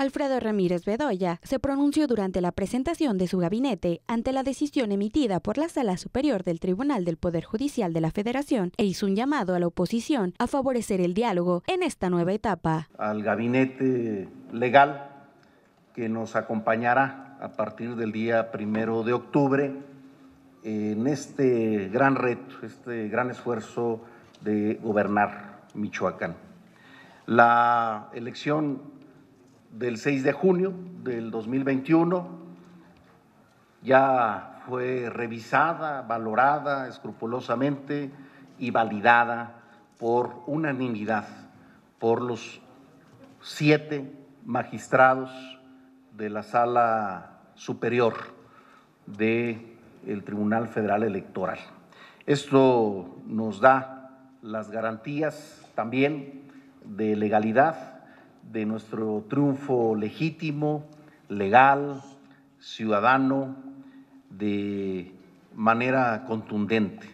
Alfredo Ramírez Bedoya se pronunció durante la presentación de su gabinete ante la decisión emitida por la Sala Superior del Tribunal del Poder Judicial de la Federación e hizo un llamado a la oposición a favorecer el diálogo en esta nueva etapa. Al gabinete legal que nos acompañará a partir del día primero de octubre en este gran reto, este gran esfuerzo de gobernar Michoacán. La elección del 6 de junio del 2021. Ya fue revisada, valorada escrupulosamente y validada por unanimidad por los siete magistrados de la sala superior del Tribunal Federal Electoral. Esto nos da las garantías también de legalidad de nuestro triunfo legítimo, legal, ciudadano, de manera contundente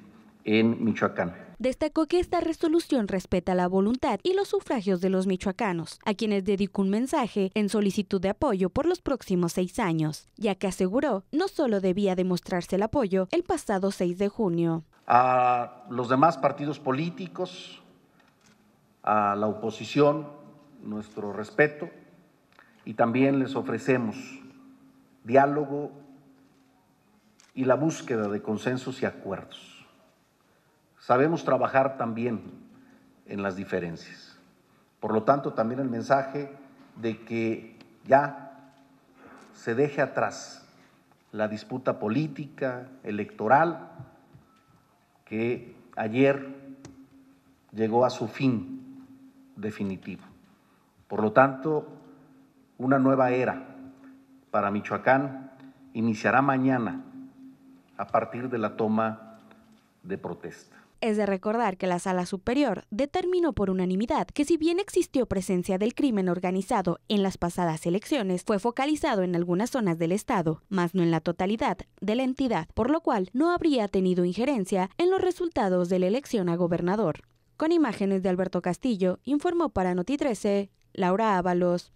en Michoacán destacó que esta resolución respeta la voluntad y los sufragios de los michoacanos, a quienes dedicó un mensaje en solicitud de apoyo por los próximos seis años, ya que aseguró no solo debía demostrarse el apoyo el pasado 6 de junio. A los demás partidos políticos, a la oposición, nuestro respeto y también les ofrecemos diálogo y la búsqueda de consensos y acuerdos. Sabemos trabajar también en las diferencias. Por lo tanto, también el mensaje de que ya se deje atrás la disputa política, electoral, que ayer llegó a su fin definitivo. Por lo tanto, una nueva era para Michoacán iniciará mañana a partir de la toma de protesta. Es de recordar que la Sala Superior determinó por unanimidad que si bien existió presencia del crimen organizado en las pasadas elecciones, fue focalizado en algunas zonas del Estado, más no en la totalidad de la entidad, por lo cual no habría tenido injerencia en los resultados de la elección a gobernador. Con imágenes de Alberto Castillo, informó para Noti 13 Laura Ábalos,